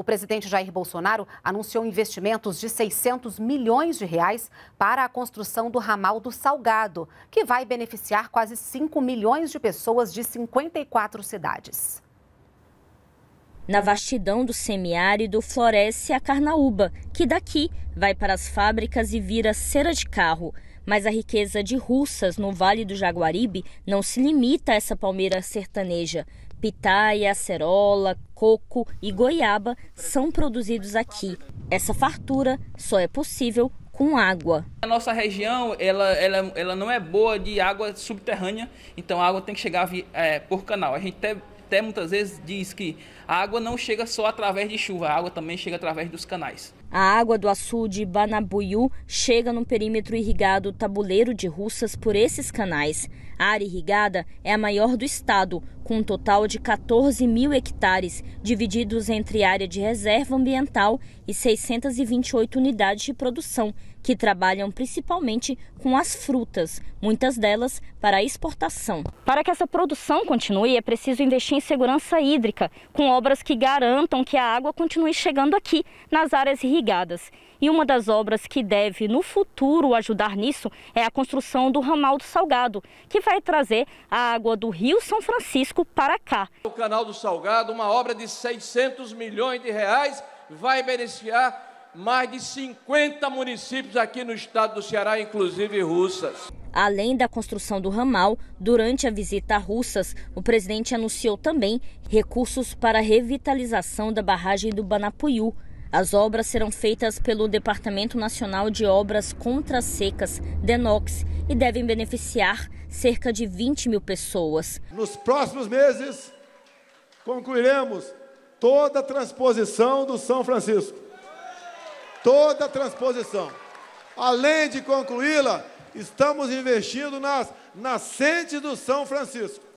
o presidente Jair Bolsonaro anunciou investimentos de 600 milhões de reais para a construção do ramal do Salgado, que vai beneficiar quase 5 milhões de pessoas de 54 cidades. Na vastidão do semiárido floresce a carnaúba, que daqui vai para as fábricas e vira cera de carro. Mas a riqueza de russas no Vale do Jaguaribe não se limita a essa palmeira sertaneja. Pitaia, acerola, coco e goiaba são produzidos aqui. Essa fartura só é possível com água. A nossa região ela, ela, ela não é boa de água subterrânea, então a água tem que chegar é, por canal. A gente até, até muitas vezes diz que a água não chega só através de chuva, a água também chega através dos canais. A água do açude Banabuiú chega num perímetro irrigado tabuleiro de russas por esses canais. A área irrigada é a maior do estado, com um total de 14 mil hectares, divididos entre área de reserva ambiental e 628 unidades de produção, que trabalham principalmente com as frutas, muitas delas para exportação. Para que essa produção continue, é preciso investir em segurança hídrica, com obras que garantam que a água continue chegando aqui, nas áreas irrigadas ligadas. E uma das obras que deve, no futuro, ajudar nisso é a construção do ramal do Salgado, que vai trazer a água do Rio São Francisco para cá. O canal do Salgado, uma obra de 600 milhões de reais, vai beneficiar mais de 50 municípios aqui no estado do Ceará, inclusive Russas. Além da construção do ramal, durante a visita a Russas, o presidente anunciou também recursos para a revitalização da barragem do Banapuiú, as obras serão feitas pelo Departamento Nacional de Obras Contra Secas, DENOX, e devem beneficiar cerca de 20 mil pessoas. Nos próximos meses, concluiremos toda a transposição do São Francisco. Toda a transposição. Além de concluí-la, estamos investindo nas nascentes do São Francisco.